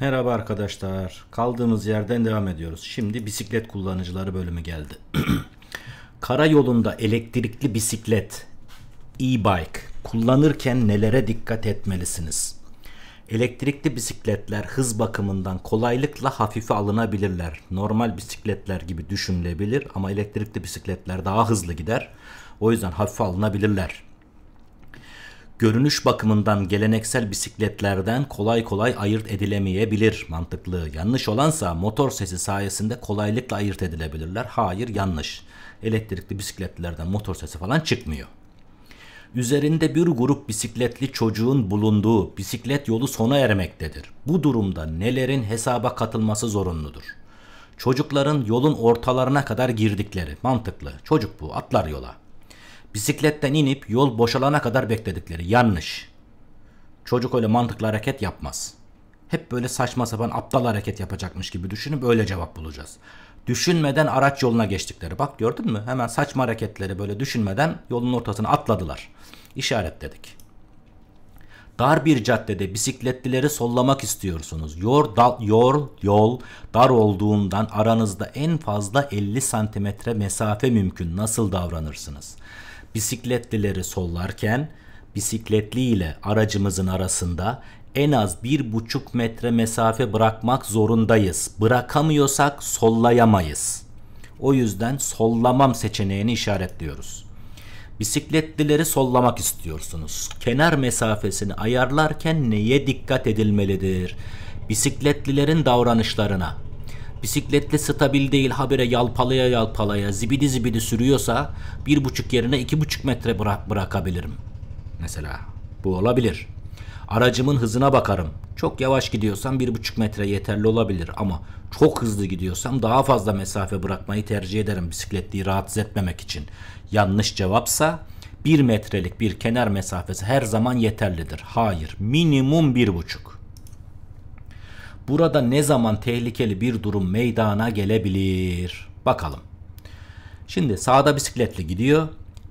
Merhaba arkadaşlar. Kaldığımız yerden devam ediyoruz. Şimdi bisiklet kullanıcıları bölümü geldi. Karayolunda elektrikli bisiklet, e-bike kullanırken nelere dikkat etmelisiniz? Elektrikli bisikletler hız bakımından kolaylıkla hafife alınabilirler. Normal bisikletler gibi düşünülebilir ama elektrikli bisikletler daha hızlı gider. O yüzden hafife alınabilirler görünüş bakımından geleneksel bisikletlerden kolay kolay ayırt edilemeyebilir mantıklı. Yanlış olansa motor sesi sayesinde kolaylıkla ayırt edilebilirler. Hayır yanlış. Elektrikli bisikletlerden motor sesi falan çıkmıyor. Üzerinde bir grup bisikletli çocuğun bulunduğu bisiklet yolu sona ermektedir. Bu durumda nelerin hesaba katılması zorunludur. Çocukların yolun ortalarına kadar girdikleri mantıklı. Çocuk bu atlar yola bisikletten inip yol boşalana kadar bekledikleri yanlış. Çocuk öyle mantıklı hareket yapmaz. Hep böyle saçma sapan aptal hareket yapacakmış gibi düşünüp öyle cevap bulacağız. Düşünmeden araç yoluna geçtikleri. Bak gördün mü? Hemen saçma hareketleri böyle düşünmeden yolun ortasına atladılar. İşaret dedik. Dar bir caddede bisikletlileri sollamak istiyorsunuz. Yor, dal, yor, yol dar olduğundan aranızda en fazla 50 santimetre mesafe mümkün. Nasıl davranırsınız?'' bisikletlileri sollarken bisikletli ile aracımızın arasında en az bir buçuk metre mesafe bırakmak zorundayız. Bırakamıyorsak sollayamayız. O yüzden sollamam seçeneğini işaretliyoruz. Bisikletlileri sollamak istiyorsunuz. Kenar mesafesini ayarlarken neye dikkat edilmelidir? Bisikletlilerin davranışlarına, bisikletle stabil değil habire yalpalaya yalpalaya zibidi zibidi sürüyorsa bir buçuk yerine iki buçuk metre bırak bırakabilirim. Mesela bu olabilir. Aracımın hızına bakarım. Çok yavaş gidiyorsam bir buçuk metre yeterli olabilir ama çok hızlı gidiyorsam daha fazla mesafe bırakmayı tercih ederim bisikletliyi rahatsız etmemek için. Yanlış cevapsa bir metrelik bir kenar mesafesi her zaman yeterlidir. Hayır minimum bir buçuk. Burada ne zaman tehlikeli bir durum meydana gelebilir? Bakalım. Şimdi sağda bisikletle gidiyor.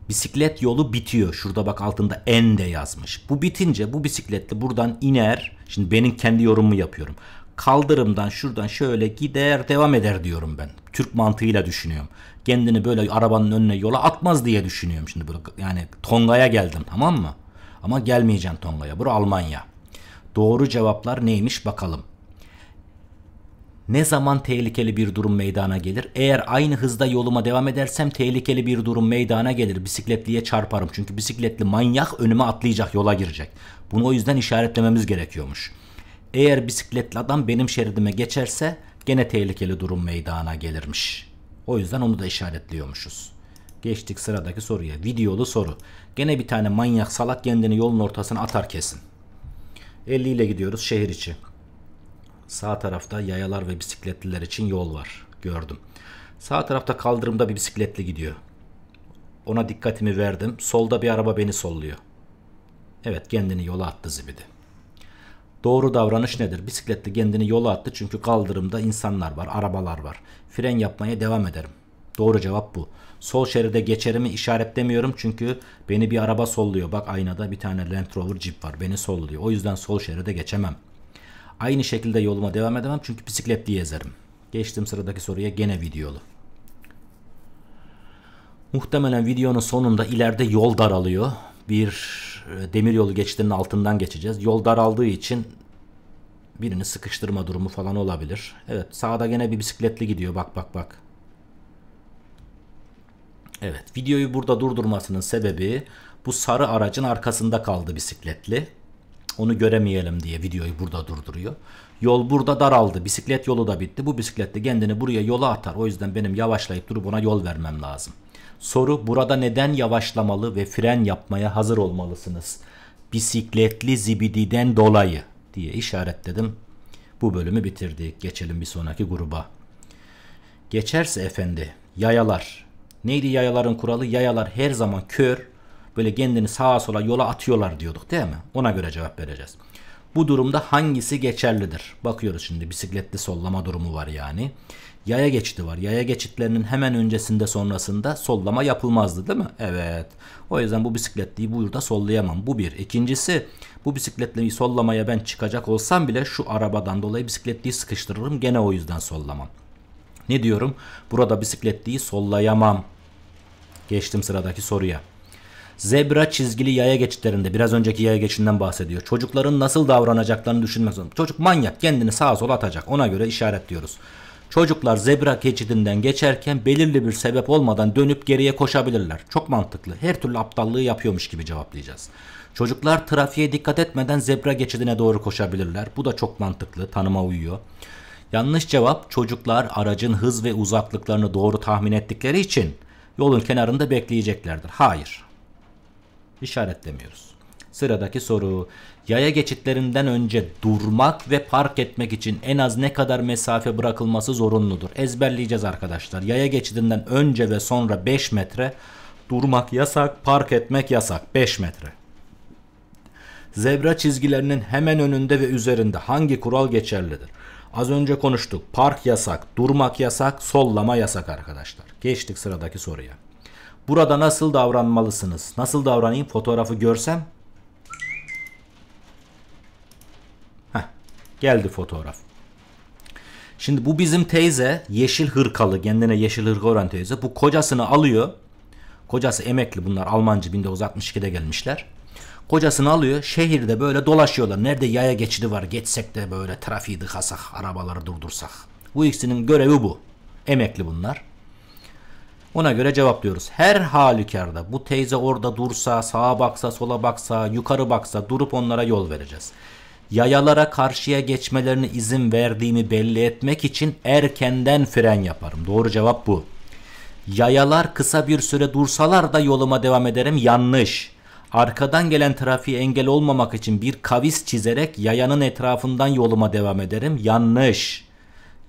Bisiklet yolu bitiyor. Şurada bak altında en de yazmış. Bu bitince bu bisikletli buradan iner. Şimdi benim kendi yorumumu yapıyorum. Kaldırımdan şuradan şöyle gider devam eder diyorum ben. Türk mantığıyla düşünüyorum. Kendini böyle arabanın önüne yola atmaz diye düşünüyorum şimdi böyle. Yani Tonga'ya geldim tamam mı? Ama gelmeyeceğim Tonga'ya. Bura Almanya. Doğru cevaplar neymiş bakalım ne zaman tehlikeli bir durum meydana gelir? Eğer aynı hızda yoluma devam edersem tehlikeli bir durum meydana gelir. Bisikletliye çarparım. Çünkü bisikletli manyak önüme atlayacak, yola girecek. Bunu o yüzden işaretlememiz gerekiyormuş. Eğer bisikletli adam benim şeridime geçerse gene tehlikeli durum meydana gelirmiş. O yüzden onu da işaretliyormuşuz. Geçtik sıradaki soruya. Videolu soru. Gene bir tane manyak salak kendini yolun ortasına atar kesin. 50 ile gidiyoruz şehir içi. Sağ tarafta yayalar ve bisikletliler için yol var. Gördüm. Sağ tarafta kaldırımda bir bisikletli gidiyor. Ona dikkatimi verdim. Solda bir araba beni solluyor. Evet kendini yola attı zibidi. Doğru davranış nedir? Bisikletli kendini yola attı çünkü kaldırımda insanlar var, arabalar var. Fren yapmaya devam ederim. Doğru cevap bu. Sol şeride geçerimi işaretlemiyorum çünkü beni bir araba solluyor. Bak aynada bir tane Land Rover Jeep var. Beni solluyor. O yüzden sol şeride geçemem. Aynı şekilde yoluma devam edemem çünkü bisiklet diye ezerim. Geçtim sıradaki soruya gene videolu. Muhtemelen videonun sonunda ileride yol daralıyor. Bir e, demiryolu geçtiğinin altından geçeceğiz. Yol daraldığı için birini sıkıştırma durumu falan olabilir. Evet sağda gene bir bisikletli gidiyor bak bak bak. Evet videoyu burada durdurmasının sebebi bu sarı aracın arkasında kaldı bisikletli onu göremeyelim diye videoyu burada durduruyor. Yol burada daraldı. Bisiklet yolu da bitti. Bu bisiklet de kendini buraya yola atar. O yüzden benim yavaşlayıp durup ona yol vermem lazım. Soru burada neden yavaşlamalı ve fren yapmaya hazır olmalısınız? Bisikletli zibididen dolayı diye işaretledim. Bu bölümü bitirdik. Geçelim bir sonraki gruba. Geçerse efendi yayalar. Neydi yayaların kuralı? Yayalar her zaman kör böyle kendini sağa sola yola atıyorlar diyorduk değil mi? Ona göre cevap vereceğiz. Bu durumda hangisi geçerlidir? Bakıyoruz şimdi bisikletli sollama durumu var yani. Yaya geçidi var. Yaya geçitlerinin hemen öncesinde sonrasında sollama yapılmazdı değil mi? Evet. O yüzden bu bisikletliyi burada sollayamam. Bu bir. İkincisi bu bisikletliyi sollamaya ben çıkacak olsam bile şu arabadan dolayı bisikletliyi sıkıştırırım. Gene o yüzden sollamam. Ne diyorum? Burada bisikletliyi sollayamam. Geçtim sıradaki soruya. Zebra çizgili yaya geçitlerinde biraz önceki yaya geçinden bahsediyor. Çocukların nasıl davranacaklarını düşünmez zorunda. Çocuk manyak kendini sağa sola atacak ona göre işaretliyoruz. Çocuklar zebra geçidinden geçerken belirli bir sebep olmadan dönüp geriye koşabilirler. Çok mantıklı. Her türlü aptallığı yapıyormuş gibi cevaplayacağız. Çocuklar trafiğe dikkat etmeden zebra geçidine doğru koşabilirler. Bu da çok mantıklı. Tanıma uyuyor. Yanlış cevap çocuklar aracın hız ve uzaklıklarını doğru tahmin ettikleri için yolun kenarında bekleyeceklerdir. Hayır işaretlemiyoruz. Sıradaki soru. Yaya geçitlerinden önce durmak ve park etmek için en az ne kadar mesafe bırakılması zorunludur? Ezberleyeceğiz arkadaşlar. Yaya geçidinden önce ve sonra 5 metre durmak yasak, park etmek yasak 5 metre. Zebra çizgilerinin hemen önünde ve üzerinde hangi kural geçerlidir? Az önce konuştuk. Park yasak, durmak yasak, sollama yasak arkadaşlar. Geçtik sıradaki soruya. Burada nasıl davranmalısınız? Nasıl davranayım? Fotoğrafı görsem. Heh, geldi fotoğraf. Şimdi bu bizim teyze yeşil hırkalı kendine yeşil hırka olan teyze bu kocasını alıyor. Kocası emekli bunlar Almancı 1962'de gelmişler. Kocasını alıyor şehirde böyle dolaşıyorlar. Nerede yaya geçidi var geçsek de böyle trafiği dıkasak arabaları durdursak. Bu ikisinin görevi bu. Emekli bunlar. Ona göre cevaplıyoruz. Her halükarda bu teyze orada dursa, sağa baksa, sola baksa, yukarı baksa durup onlara yol vereceğiz. Yayalara karşıya geçmelerine izin verdiğimi belli etmek için erkenden fren yaparım. Doğru cevap bu. Yayalar kısa bir süre dursalar da yoluma devam ederim. Yanlış. Arkadan gelen trafiğe engel olmamak için bir kavis çizerek yayanın etrafından yoluma devam ederim. Yanlış.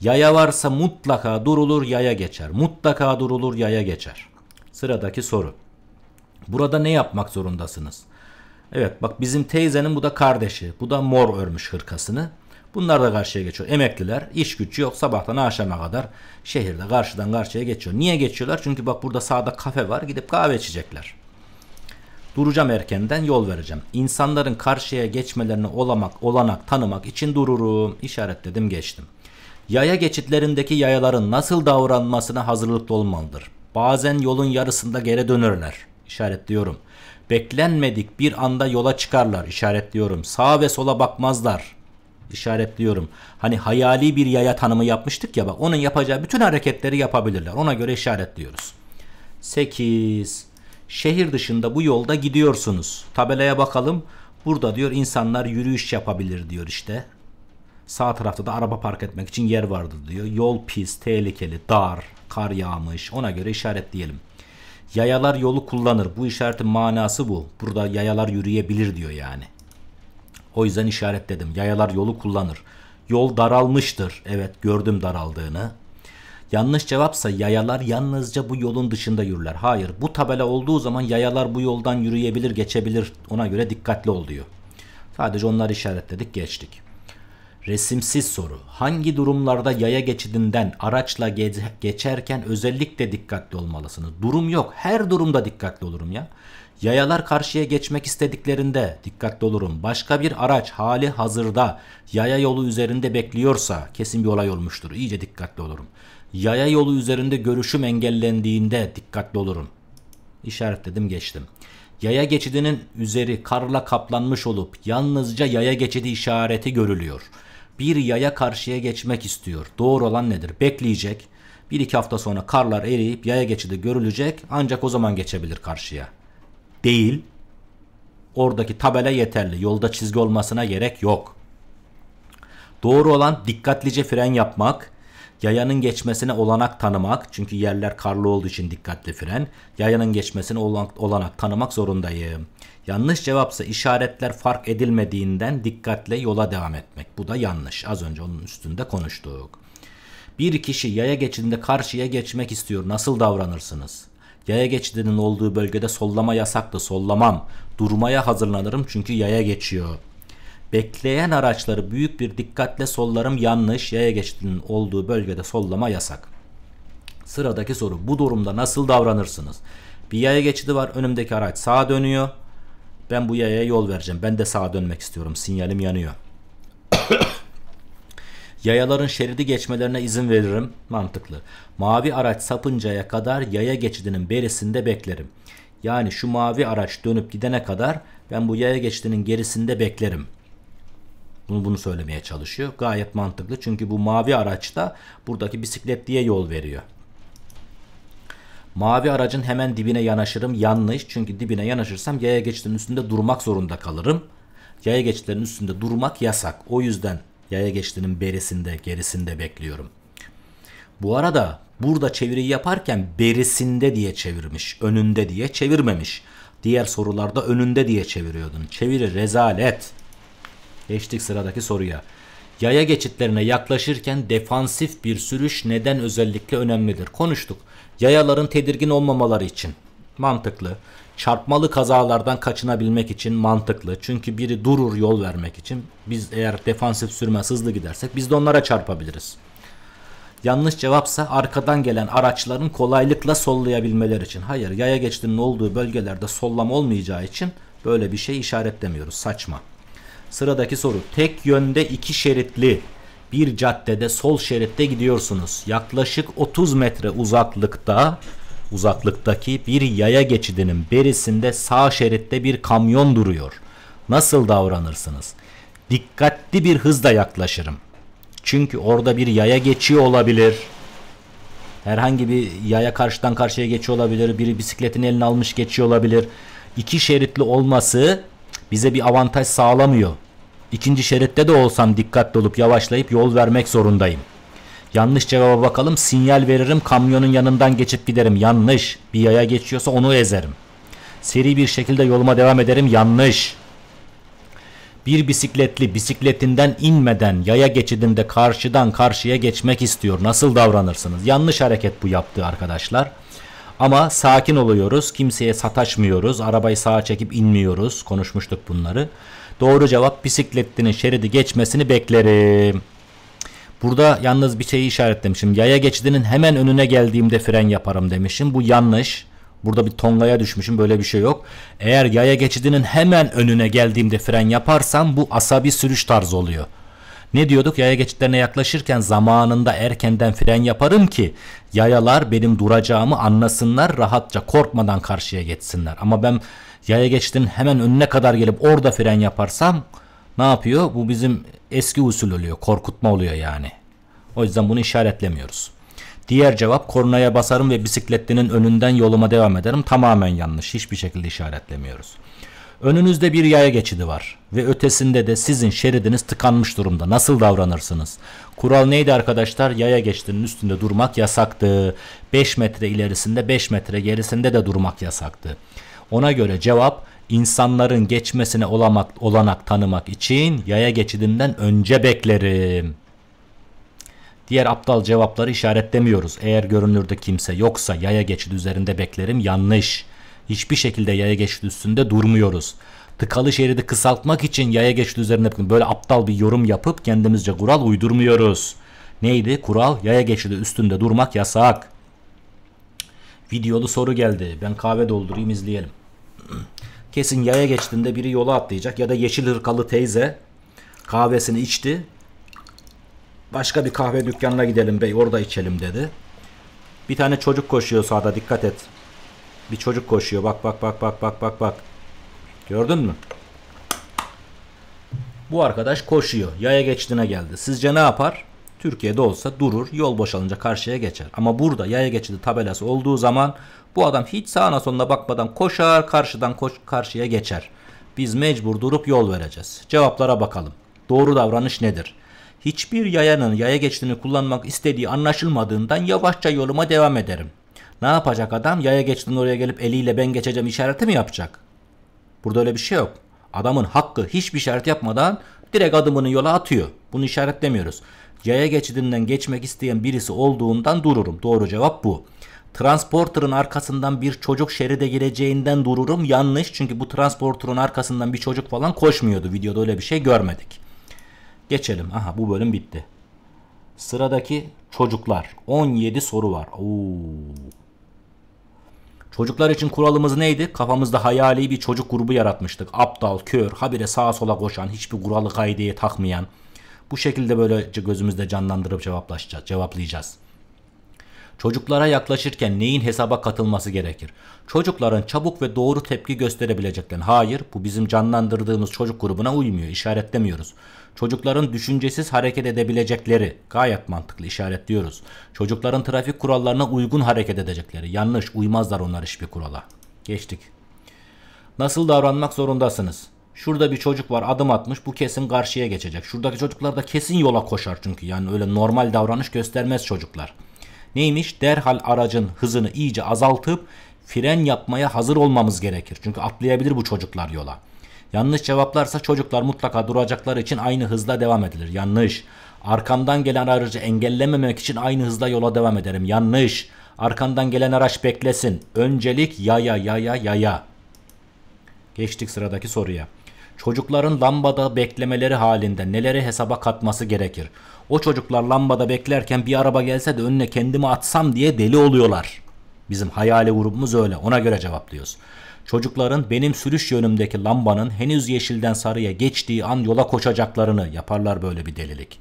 Yaya varsa mutlaka durulur yaya geçer. Mutlaka durulur yaya geçer. Sıradaki soru. Burada ne yapmak zorundasınız? Evet bak bizim teyzenin bu da kardeşi. Bu da mor örmüş hırkasını. Bunlar da karşıya geçiyor. Emekliler iş gücü yok sabahtan akşama kadar şehirde karşıdan karşıya geçiyor. Niye geçiyorlar? Çünkü bak burada sağda kafe var gidip kahve içecekler. Duracağım erkenden yol vereceğim. İnsanların karşıya geçmelerini olamak, olanak tanımak için dururum. İşaretledim geçtim yaya geçitlerindeki yayaların nasıl davranmasına hazırlıklı olmalıdır. Bazen yolun yarısında geri dönerler. İşaretliyorum. Beklenmedik bir anda yola çıkarlar. İşaretliyorum. Sağa ve sola bakmazlar. İşaretliyorum. Hani hayali bir yaya tanımı yapmıştık ya bak onun yapacağı bütün hareketleri yapabilirler. Ona göre işaretliyoruz. 8. Şehir dışında bu yolda gidiyorsunuz. Tabelaya bakalım. Burada diyor insanlar yürüyüş yapabilir diyor işte. Sağ tarafta da araba park etmek için yer vardır diyor. Yol pis, tehlikeli, dar, kar yağmış. Ona göre işaretleyelim. Yayalar yolu kullanır. Bu işaretin manası bu. Burada yayalar yürüyebilir diyor yani. O yüzden işaretledim. Yayalar yolu kullanır. Yol daralmıştır. Evet gördüm daraldığını. Yanlış cevapsa yayalar yalnızca bu yolun dışında yürürler. Hayır bu tabela olduğu zaman yayalar bu yoldan yürüyebilir geçebilir ona göre dikkatli ol diyor. Sadece onları işaretledik geçtik. Resimsiz soru. Hangi durumlarda yaya geçidinden araçla ge- geçerken özellikle dikkatli olmalısınız? Durum yok. Her durumda dikkatli olurum ya. Yayalar karşıya geçmek istediklerinde dikkatli olurum. Başka bir araç hali hazırda yaya yolu üzerinde bekliyorsa kesin bir olay olmuştur. İyice dikkatli olurum. Yaya yolu üzerinde görüşüm engellendiğinde dikkatli olurum. İşaretledim geçtim. Yaya geçidinin üzeri karla kaplanmış olup yalnızca yaya geçidi işareti görülüyor bir yaya karşıya geçmek istiyor. Doğru olan nedir? Bekleyecek. Bir iki hafta sonra karlar eriyip yaya geçidi görülecek ancak o zaman geçebilir karşıya. Değil. Oradaki tabela yeterli. Yolda çizgi olmasına gerek yok. Doğru olan dikkatlice fren yapmak, yayanın geçmesine olanak tanımak. Çünkü yerler karlı olduğu için dikkatli fren. Yayanın geçmesine olanak, olanak tanımak zorundayım. Yanlış cevapsa işaretler fark edilmediğinden dikkatle yola devam etmek. Bu da yanlış. Az önce onun üstünde konuştuk. Bir kişi yaya geçidinde karşıya geçmek istiyor. Nasıl davranırsınız? Yaya geçidinin olduğu bölgede sollama yasaktı. Sollamam. Durmaya hazırlanırım çünkü yaya geçiyor. Bekleyen araçları büyük bir dikkatle sollarım yanlış. Yaya geçidinin olduğu bölgede sollama yasak. Sıradaki soru bu durumda nasıl davranırsınız? Bir yaya geçidi var önümdeki araç sağa dönüyor. Ben bu yaya yol vereceğim. Ben de sağa dönmek istiyorum. Sinyalim yanıyor. Yayaların şeridi geçmelerine izin veririm. Mantıklı. Mavi araç sapıncaya kadar yaya geçidinin berisinde beklerim. Yani şu mavi araç dönüp gidene kadar ben bu yaya geçidinin gerisinde beklerim. Bunu bunu söylemeye çalışıyor. Gayet mantıklı. Çünkü bu mavi araç da buradaki bisikletliye yol veriyor. Mavi aracın hemen dibine yanaşırım. Yanlış. Çünkü dibine yanaşırsam yaya geçitinin üstünde durmak zorunda kalırım. Yaya geçitlerinin üstünde durmak yasak. O yüzden yaya geçitinin berisinde, gerisinde bekliyorum. Bu arada burada çeviriyi yaparken berisinde diye çevirmiş, önünde diye çevirmemiş. Diğer sorularda önünde diye çeviriyordun. Çeviri rezalet. Geçtik sıradaki soruya. Yaya geçitlerine yaklaşırken defansif bir sürüş neden özellikle önemlidir? Konuştuk yayaların tedirgin olmamaları için mantıklı. Çarpmalı kazalardan kaçınabilmek için mantıklı. Çünkü biri durur yol vermek için. Biz eğer defansif sürme hızlı gidersek biz de onlara çarpabiliriz. Yanlış cevapsa arkadan gelen araçların kolaylıkla sollayabilmeleri için. Hayır yaya geçtiğinin olduğu bölgelerde sollam olmayacağı için böyle bir şey işaretlemiyoruz. Saçma. Sıradaki soru tek yönde iki şeritli bir caddede sol şeritte gidiyorsunuz. Yaklaşık 30 metre uzaklıkta uzaklıktaki bir yaya geçidinin berisinde sağ şeritte bir kamyon duruyor. Nasıl davranırsınız? Dikkatli bir hızla yaklaşırım. Çünkü orada bir yaya geçiyor olabilir. Herhangi bir yaya karşıdan karşıya geçiyor olabilir. Biri bisikletin elini almış geçiyor olabilir. İki şeritli olması bize bir avantaj sağlamıyor. İkinci şeritte de olsam dikkatli olup yavaşlayıp yol vermek zorundayım. Yanlış cevaba bakalım sinyal veririm kamyonun yanından geçip giderim yanlış. Bir yaya geçiyorsa onu ezerim. Seri bir şekilde yoluma devam ederim yanlış. Bir bisikletli bisikletinden inmeden yaya geçidinde karşıdan karşıya geçmek istiyor. Nasıl davranırsınız? Yanlış hareket bu yaptığı arkadaşlar. Ama sakin oluyoruz, kimseye sataşmıyoruz, arabayı sağa çekip inmiyoruz. Konuşmuştuk bunları. Doğru cevap bisikletinin şeridi geçmesini beklerim. Burada yalnız bir şeyi işaretlemişim. Yaya geçidinin hemen önüne geldiğimde fren yaparım demişim. Bu yanlış. Burada bir tongaya düşmüşüm böyle bir şey yok. Eğer yaya geçidinin hemen önüne geldiğimde fren yaparsam bu asabi sürüş tarzı oluyor. Ne diyorduk? Yaya geçitlerine yaklaşırken zamanında erkenden fren yaparım ki yayalar benim duracağımı anlasınlar, rahatça korkmadan karşıya geçsinler. Ama ben yaya geçidinin hemen önüne kadar gelip orada fren yaparsam ne yapıyor? Bu bizim eski usul oluyor. Korkutma oluyor yani. O yüzden bunu işaretlemiyoruz. Diğer cevap kornaya basarım ve bisikletlinin önünden yoluma devam ederim. Tamamen yanlış. Hiçbir şekilde işaretlemiyoruz. Önünüzde bir yaya geçidi var ve ötesinde de sizin şeridiniz tıkanmış durumda. Nasıl davranırsınız? Kural neydi arkadaşlar? Yaya geçidinin üstünde durmak yasaktı. 5 metre ilerisinde 5 metre gerisinde de durmak yasaktı. Ona göre cevap insanların geçmesine olamak, olanak tanımak için yaya geçidinden önce beklerim. Diğer aptal cevapları işaretlemiyoruz. Eğer görünürde kimse yoksa yaya geçidi üzerinde beklerim yanlış. Hiçbir şekilde yaya geçidi üstünde durmuyoruz. Tıkalı şeridi kısaltmak için yaya geçidi üzerinde böyle aptal bir yorum yapıp kendimizce kural uydurmuyoruz. Neydi? Kural yaya geçidi üstünde durmak yasak. Videolu soru geldi. Ben kahve doldurayım izleyelim. Kesin yaya geçtiğinde biri yola atlayacak ya da yeşil hırkalı teyze kahvesini içti. Başka bir kahve dükkanına gidelim bey orada içelim dedi. Bir tane çocuk koşuyor sağda dikkat et. Bir çocuk koşuyor bak bak bak bak bak bak bak. Gördün mü? Bu arkadaş koşuyor. Yaya geçtiğine geldi. Sizce ne yapar? Türkiye'de olsa durur yol boşalınca karşıya geçer. Ama burada yaya geçidi tabelası olduğu zaman bu adam hiç sağına sonuna bakmadan koşar karşıdan koş, karşıya geçer. Biz mecbur durup yol vereceğiz. Cevaplara bakalım. Doğru davranış nedir? Hiçbir yayanın yaya geçidini kullanmak istediği anlaşılmadığından yavaşça yoluma devam ederim. Ne yapacak adam? Yaya geçidin oraya gelip eliyle ben geçeceğim işareti mi yapacak? Burada öyle bir şey yok. Adamın hakkı hiçbir işaret yapmadan direkt adımını yola atıyor. Bunu işaretlemiyoruz yaya geçidinden geçmek isteyen birisi olduğundan dururum. Doğru cevap bu. Transporter'ın arkasından bir çocuk şeride gireceğinden dururum. Yanlış çünkü bu transporter'ın arkasından bir çocuk falan koşmuyordu. Videoda öyle bir şey görmedik. Geçelim. Aha bu bölüm bitti. Sıradaki çocuklar. 17 soru var. Oo. Çocuklar için kuralımız neydi? Kafamızda hayali bir çocuk grubu yaratmıştık. Aptal, kör, habire sağa sola koşan, hiçbir kuralı kaideye takmayan, bu şekilde böylece gözümüzde canlandırıp cevaplaşacağız, cevaplayacağız. Çocuklara yaklaşırken neyin hesaba katılması gerekir? Çocukların çabuk ve doğru tepki gösterebileceklerini. Hayır, bu bizim canlandırdığımız çocuk grubuna uymuyor, işaretlemiyoruz. Çocukların düşüncesiz hareket edebilecekleri gayet mantıklı işaretliyoruz. Çocukların trafik kurallarına uygun hareket edecekleri yanlış, uymazlar onlar hiçbir kurala. Geçtik. Nasıl davranmak zorundasınız? Şurada bir çocuk var adım atmış bu kesin karşıya geçecek. Şuradaki çocuklar da kesin yola koşar çünkü yani öyle normal davranış göstermez çocuklar. Neymiş derhal aracın hızını iyice azaltıp fren yapmaya hazır olmamız gerekir. Çünkü atlayabilir bu çocuklar yola. Yanlış cevaplarsa çocuklar mutlaka duracakları için aynı hızla devam edilir. Yanlış. Arkamdan gelen aracı engellememek için aynı hızla yola devam ederim. Yanlış. Arkandan gelen araç beklesin. Öncelik yaya yaya yaya. Geçtik sıradaki soruya çocukların lambada beklemeleri halinde neleri hesaba katması gerekir? O çocuklar lambada beklerken bir araba gelse de önüne kendimi atsam diye deli oluyorlar. Bizim hayali grubumuz öyle. Ona göre cevaplıyoruz. Çocukların benim sürüş yönümdeki lambanın henüz yeşilden sarıya geçtiği an yola koşacaklarını yaparlar böyle bir delilik.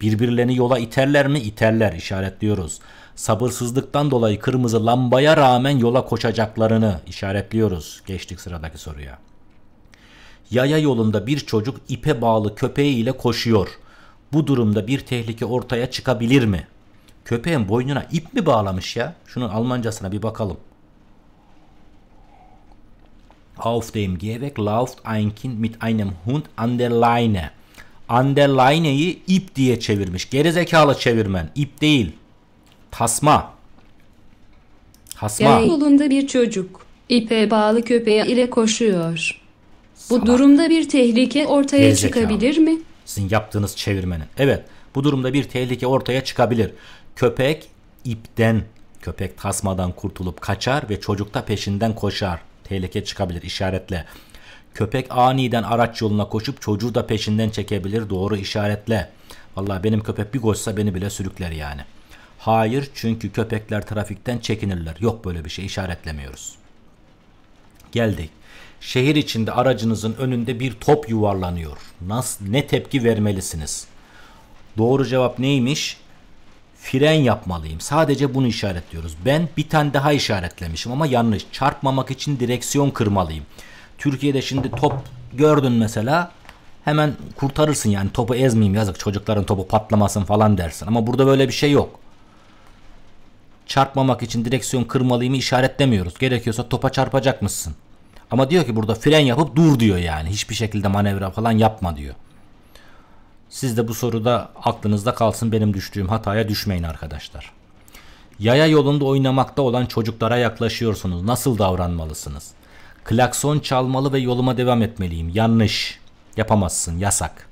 Birbirlerini yola iterler mi? İterler işaretliyoruz. Sabırsızlıktan dolayı kırmızı lambaya rağmen yola koşacaklarını işaretliyoruz. Geçtik sıradaki soruya. Yaya yolunda bir çocuk ipe bağlı köpeğiyle koşuyor. Bu durumda bir tehlike ortaya çıkabilir mi? Köpeğin boynuna ip mi bağlamış ya? Şunun Almancasına bir bakalım. Auf dem Gehweg lauft ein Kind mit einem Hund an der Leine. An der Leine'yi ip diye çevirmiş. Gerizekalı çevirmen. İp değil. Tasma. Tasma. Yaya yolunda bir çocuk ipe bağlı köpeği ile koşuyor. Bu Salak. durumda bir tehlike ortaya Gerizekalı. çıkabilir mi? Sizin yaptığınız çevirmenin. Evet. Bu durumda bir tehlike ortaya çıkabilir. Köpek ipten, köpek tasmadan kurtulup kaçar ve çocuk da peşinden koşar. Tehlike çıkabilir işaretle. Köpek aniden araç yoluna koşup çocuğu da peşinden çekebilir. Doğru işaretle. Vallahi benim köpek bir koşsa beni bile sürükler yani. Hayır çünkü köpekler trafikten çekinirler. Yok böyle bir şey işaretlemiyoruz. Geldik Şehir içinde aracınızın önünde bir top yuvarlanıyor. Nasıl, ne tepki vermelisiniz? Doğru cevap neymiş? Fren yapmalıyım. Sadece bunu işaretliyoruz. Ben bir tane daha işaretlemişim ama yanlış. Çarpmamak için direksiyon kırmalıyım. Türkiye'de şimdi top gördün mesela hemen kurtarırsın yani topu ezmeyeyim yazık çocukların topu patlamasın falan dersin. Ama burada böyle bir şey yok. Çarpmamak için direksiyon kırmalıyım işaretlemiyoruz. Gerekiyorsa topa çarpacak mısın? Ama diyor ki burada fren yapıp dur diyor yani. Hiçbir şekilde manevra falan yapma diyor. Siz de bu soruda aklınızda kalsın benim düştüğüm hataya düşmeyin arkadaşlar. Yaya yolunda oynamakta olan çocuklara yaklaşıyorsunuz. Nasıl davranmalısınız? Klakson çalmalı ve yoluma devam etmeliyim. Yanlış. Yapamazsın. Yasak.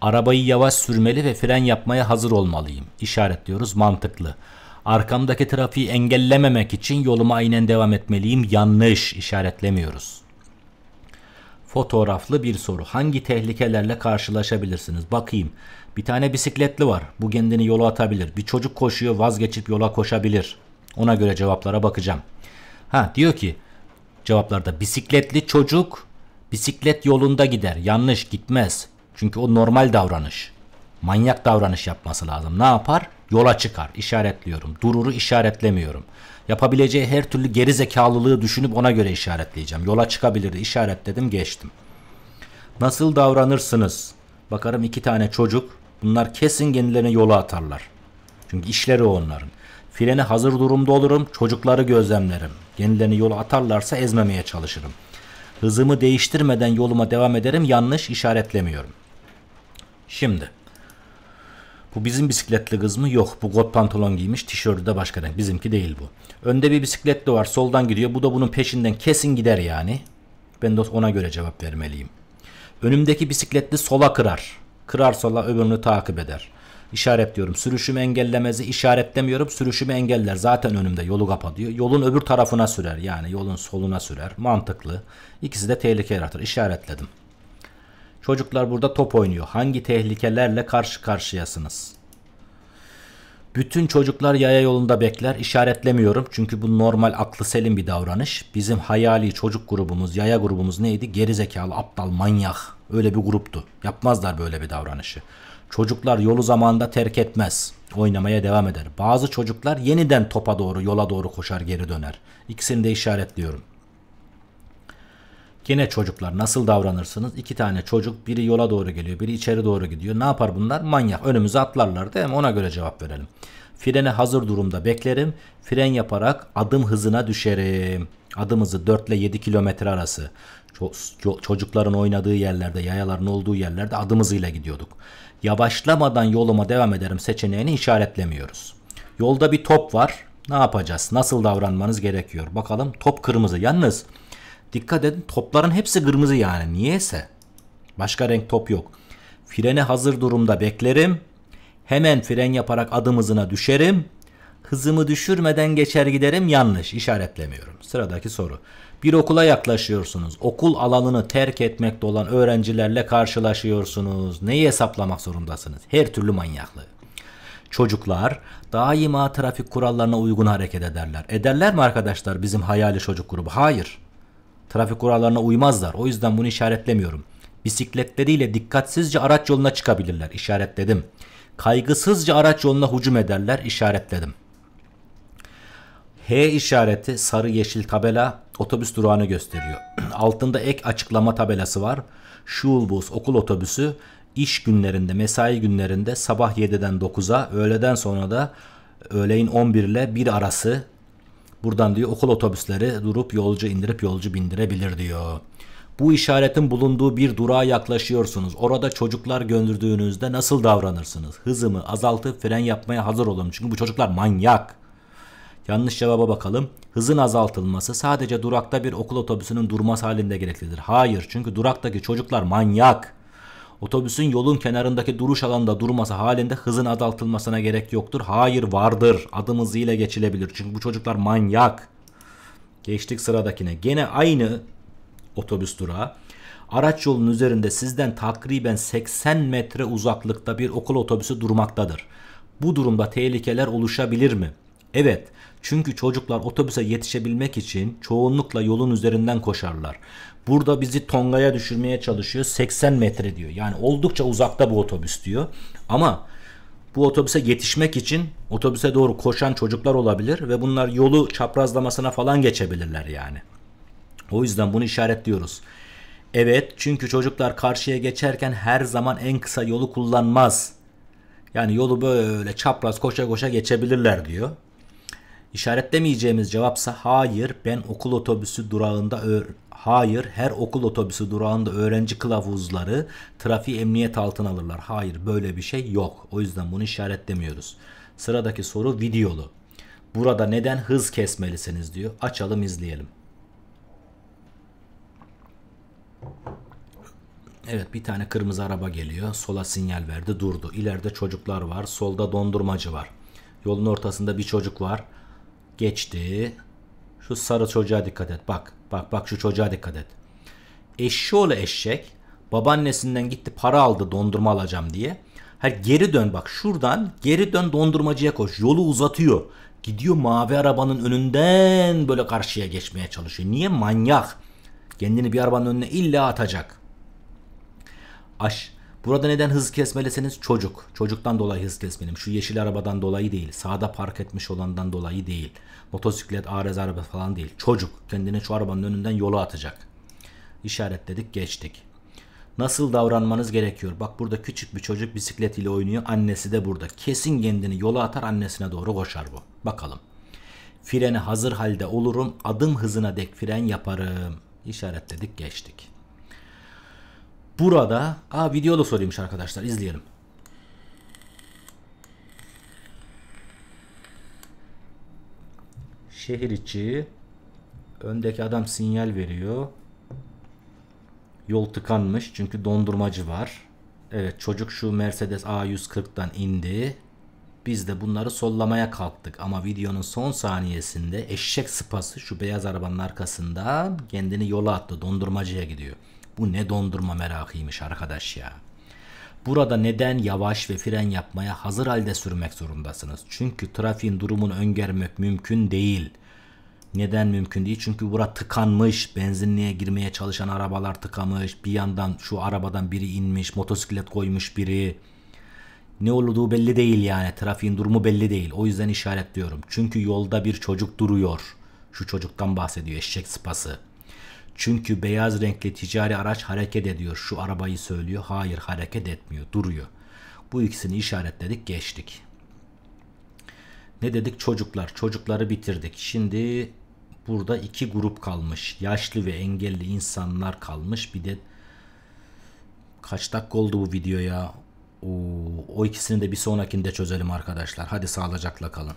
Arabayı yavaş sürmeli ve fren yapmaya hazır olmalıyım. İşaretliyoruz. Mantıklı. Arkamdaki trafiği engellememek için yoluma aynen devam etmeliyim. Yanlış işaretlemiyoruz. Fotoğraflı bir soru. Hangi tehlikelerle karşılaşabilirsiniz? Bakayım. Bir tane bisikletli var. Bu kendini yola atabilir. Bir çocuk koşuyor vazgeçip yola koşabilir. Ona göre cevaplara bakacağım. Ha diyor ki cevaplarda bisikletli çocuk bisiklet yolunda gider. Yanlış gitmez. Çünkü o normal davranış. Manyak davranış yapması lazım. Ne yapar? yola çıkar. İşaretliyorum. Dururu işaretlemiyorum. Yapabileceği her türlü geri zekalılığı düşünüp ona göre işaretleyeceğim. Yola çıkabilirdi. İşaretledim geçtim. Nasıl davranırsınız? Bakarım iki tane çocuk. Bunlar kesin kendilerini yola atarlar. Çünkü işleri onların. Freni hazır durumda olurum. Çocukları gözlemlerim. Kendilerini yola atarlarsa ezmemeye çalışırım. Hızımı değiştirmeden yoluma devam ederim. Yanlış işaretlemiyorum. Şimdi bu bizim bisikletli kız mı? Yok. Bu kot pantolon giymiş. Tişörtü de başka renk. Bizimki değil bu. Önde bir bisikletli var. Soldan gidiyor. Bu da bunun peşinden kesin gider yani. Ben de ona göre cevap vermeliyim. Önümdeki bisikletli sola kırar. Kırar sola öbürünü takip eder. İşaret İşaretliyorum. Sürüşümü engellemezi demiyorum, Sürüşümü engeller. Zaten önümde yolu kapatıyor. Yolun öbür tarafına sürer. Yani yolun soluna sürer. Mantıklı. İkisi de tehlike yaratır. İşaretledim. Çocuklar burada top oynuyor. Hangi tehlikelerle karşı karşıyasınız? Bütün çocuklar yaya yolunda bekler. İşaretlemiyorum çünkü bu normal aklı selim bir davranış. Bizim hayali çocuk grubumuz, yaya grubumuz neydi? Gerizekalı, aptal, manyak. Öyle bir gruptu. Yapmazlar böyle bir davranışı. Çocuklar yolu zamanında terk etmez. Oynamaya devam eder. Bazı çocuklar yeniden topa doğru, yola doğru koşar, geri döner. İkisini de işaretliyorum. Yine çocuklar nasıl davranırsınız? İki tane çocuk biri yola doğru geliyor biri içeri doğru gidiyor. Ne yapar bunlar? Manyak önümüze atlarlar değil mi? Ona göre cevap verelim. Frene hazır durumda beklerim. Fren yaparak adım hızına düşerim. Adım hızı 4 ile 7 kilometre arası. Çocukların oynadığı yerlerde, yayaların olduğu yerlerde adım hızıyla gidiyorduk. Yavaşlamadan yoluma devam ederim seçeneğini işaretlemiyoruz. Yolda bir top var. Ne yapacağız? Nasıl davranmanız gerekiyor? Bakalım top kırmızı. Yalnız Dikkat edin topların hepsi kırmızı yani. Niyeyse. Başka renk top yok. Frene hazır durumda beklerim. Hemen fren yaparak adım hızına düşerim. Hızımı düşürmeden geçer giderim yanlış işaretlemiyorum. Sıradaki soru. Bir okula yaklaşıyorsunuz. Okul alanını terk etmekte olan öğrencilerle karşılaşıyorsunuz. Neyi hesaplamak zorundasınız? Her türlü manyaklığı. Çocuklar daima trafik kurallarına uygun hareket ederler. Ederler mi arkadaşlar bizim hayali çocuk grubu? Hayır. Trafik kurallarına uymazlar. O yüzden bunu işaretlemiyorum. Bisikletleriyle dikkatsizce araç yoluna çıkabilirler. İşaretledim. Kaygısızca araç yoluna hücum ederler. İşaretledim. H işareti sarı yeşil tabela otobüs durağını gösteriyor. Altında ek açıklama tabelası var. Schulbus okul otobüsü iş günlerinde, mesai günlerinde sabah 7'den 9'a, öğleden sonra da öğleyin 11 ile 1 arası Buradan diyor okul otobüsleri durup yolcu indirip yolcu bindirebilir diyor. Bu işaretin bulunduğu bir durağa yaklaşıyorsunuz. Orada çocuklar gönderdiğinizde nasıl davranırsınız? Hızımı azaltıp fren yapmaya hazır olun. Çünkü bu çocuklar manyak. Yanlış cevaba bakalım. Hızın azaltılması sadece durakta bir okul otobüsünün durması halinde gereklidir. Hayır çünkü duraktaki çocuklar manyak. Otobüsün yolun kenarındaki duruş alanında durması halinde hızın azaltılmasına gerek yoktur. Hayır vardır. Adım hızıyla geçilebilir. Çünkü bu çocuklar manyak. Geçtik sıradakine. Gene aynı otobüs durağı. Araç yolun üzerinde sizden takriben 80 metre uzaklıkta bir okul otobüsü durmaktadır. Bu durumda tehlikeler oluşabilir mi? Evet, çünkü çocuklar otobüse yetişebilmek için çoğunlukla yolun üzerinden koşarlar. Burada bizi Tonga'ya düşürmeye çalışıyor. 80 metre diyor. Yani oldukça uzakta bu otobüs diyor. Ama bu otobüse yetişmek için otobüse doğru koşan çocuklar olabilir ve bunlar yolu çaprazlamasına falan geçebilirler yani. O yüzden bunu işaretliyoruz. Evet çünkü çocuklar karşıya geçerken her zaman en kısa yolu kullanmaz. Yani yolu böyle çapraz koşa koşa geçebilirler diyor. İşaretlemeyeceğimiz cevapsa hayır ben okul otobüsü durağında hayır her okul otobüsü durağında öğrenci kılavuzları trafiği emniyet altına alırlar. Hayır böyle bir şey yok. O yüzden bunu işaretlemiyoruz. Sıradaki soru videolu. Burada neden hız kesmelisiniz diyor. Açalım izleyelim. Evet bir tane kırmızı araba geliyor. Sola sinyal verdi durdu. İleride çocuklar var. Solda dondurmacı var. Yolun ortasında bir çocuk var. Geçti. Şu sarı çocuğa dikkat et. Bak. Bak bak şu çocuğa dikkat et. Eşşoğlu eşek babaannesinden gitti para aldı dondurma alacağım diye. Her geri dön bak şuradan geri dön dondurmacıya koş. Yolu uzatıyor. Gidiyor mavi arabanın önünden böyle karşıya geçmeye çalışıyor. Niye? Manyak. Kendini bir arabanın önüne illa atacak. Aş Burada neden hız kesmeleseniz çocuk. Çocuktan dolayı hız kesmedim. Şu yeşil arabadan dolayı değil. Sağda park etmiş olandan dolayı değil. Motosiklet, arız araba falan değil. Çocuk kendini şu arabanın önünden yola atacak. İşaretledik geçtik. Nasıl davranmanız gerekiyor? Bak burada küçük bir çocuk bisiklet ile oynuyor. Annesi de burada. Kesin kendini yola atar annesine doğru koşar bu. Bakalım. Freni hazır halde olurum. Adım hızına dek fren yaparım. İşaretledik geçtik. Burada, aa video da soruyormuş arkadaşlar izleyelim. Şehir içi öndeki adam sinyal veriyor. Yol tıkanmış çünkü dondurmacı var. Evet çocuk şu Mercedes A140'dan indi. Biz de bunları sollamaya kalktık ama videonun son saniyesinde eşek sıpası şu beyaz arabanın arkasında kendini yola attı dondurmacıya gidiyor. Bu ne dondurma merakıymış arkadaş ya. Burada neden yavaş ve fren yapmaya hazır halde sürmek zorundasınız? Çünkü trafiğin durumunu öngörmek mümkün değil. Neden mümkün değil? Çünkü bura tıkanmış. Benzinliğe girmeye çalışan arabalar tıkamış. Bir yandan şu arabadan biri inmiş. Motosiklet koymuş biri. Ne olduğu belli değil yani. Trafiğin durumu belli değil. O yüzden işaretliyorum. Çünkü yolda bir çocuk duruyor. Şu çocuktan bahsediyor eşek sıpası. Çünkü beyaz renkli ticari araç hareket ediyor. Şu arabayı söylüyor. Hayır hareket etmiyor. Duruyor. Bu ikisini işaretledik geçtik. Ne dedik? Çocuklar. Çocukları bitirdik. Şimdi burada iki grup kalmış. Yaşlı ve engelli insanlar kalmış. Bir de kaç dakika oldu bu videoya? ya? o ikisini de bir sonrakinde çözelim arkadaşlar. Hadi sağlıcakla kalın.